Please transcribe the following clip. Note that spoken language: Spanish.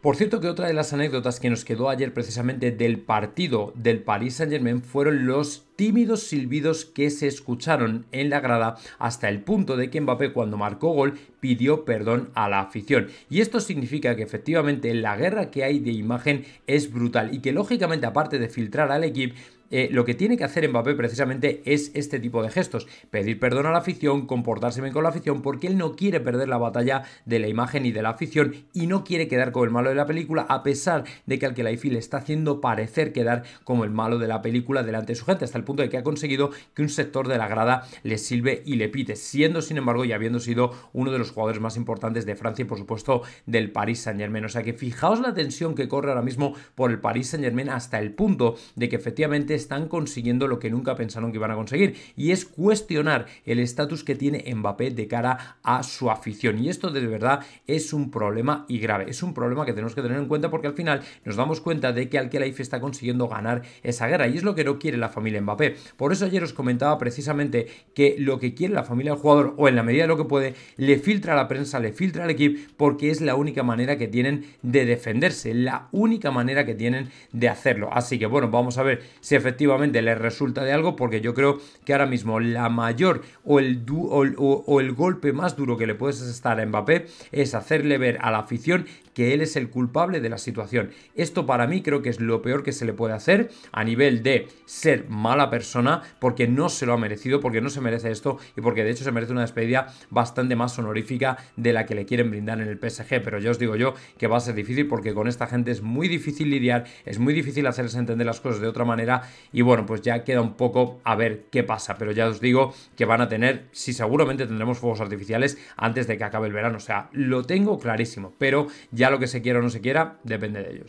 Por cierto que otra de las anécdotas que nos quedó ayer precisamente del partido del Paris Saint Germain fueron los tímidos silbidos que se escucharon en la grada hasta el punto de que Mbappé cuando marcó gol pidió perdón a la afición. Y esto significa que efectivamente la guerra que hay de imagen es brutal y que lógicamente aparte de filtrar al equipo eh, lo que tiene que hacer Mbappé precisamente es este tipo de gestos, pedir perdón a la afición, comportarse bien con la afición, porque él no quiere perder la batalla de la imagen y de la afición y no quiere quedar como el malo de la película, a pesar de que al que la le está haciendo parecer quedar como el malo de la película delante de su gente. Hasta punto de que ha conseguido que un sector de la grada le sirve y le pite, siendo sin embargo y habiendo sido uno de los jugadores más importantes de Francia y por supuesto del Paris Saint Germain. O sea que fijaos la tensión que corre ahora mismo por el Paris Saint Germain hasta el punto de que efectivamente están consiguiendo lo que nunca pensaron que iban a conseguir y es cuestionar el estatus que tiene Mbappé de cara a su afición. Y esto de verdad es un problema y grave. Es un problema que tenemos que tener en cuenta porque al final nos damos cuenta de que al está consiguiendo ganar esa guerra y es lo que no quiere la familia Mbappé. Por eso ayer os comentaba precisamente que lo que quiere la familia del jugador, o en la medida de lo que puede, le filtra a la prensa, le filtra al equipo, porque es la única manera que tienen de defenderse, la única manera que tienen de hacerlo. Así que bueno, vamos a ver si efectivamente Le resulta de algo, porque yo creo que ahora mismo la mayor o el, o, el golpe más duro que le puedes estar a Mbappé es hacerle ver a la afición que él es el culpable de la situación. Esto para mí creo que es lo peor que se le puede hacer a nivel de ser mala persona porque no se lo ha merecido, porque no se merece esto y porque de hecho se merece una despedida bastante más honorífica de la que le quieren brindar en el PSG. Pero yo os digo yo que va a ser difícil porque con esta gente es muy difícil lidiar, es muy difícil hacerles entender las cosas de otra manera y bueno, pues ya queda un poco a ver qué pasa. Pero ya os digo que van a tener, si seguramente tendremos fuegos artificiales antes de que acabe el verano. O sea, lo tengo clarísimo, pero ya lo que se quiera o no se quiera depende de ellos.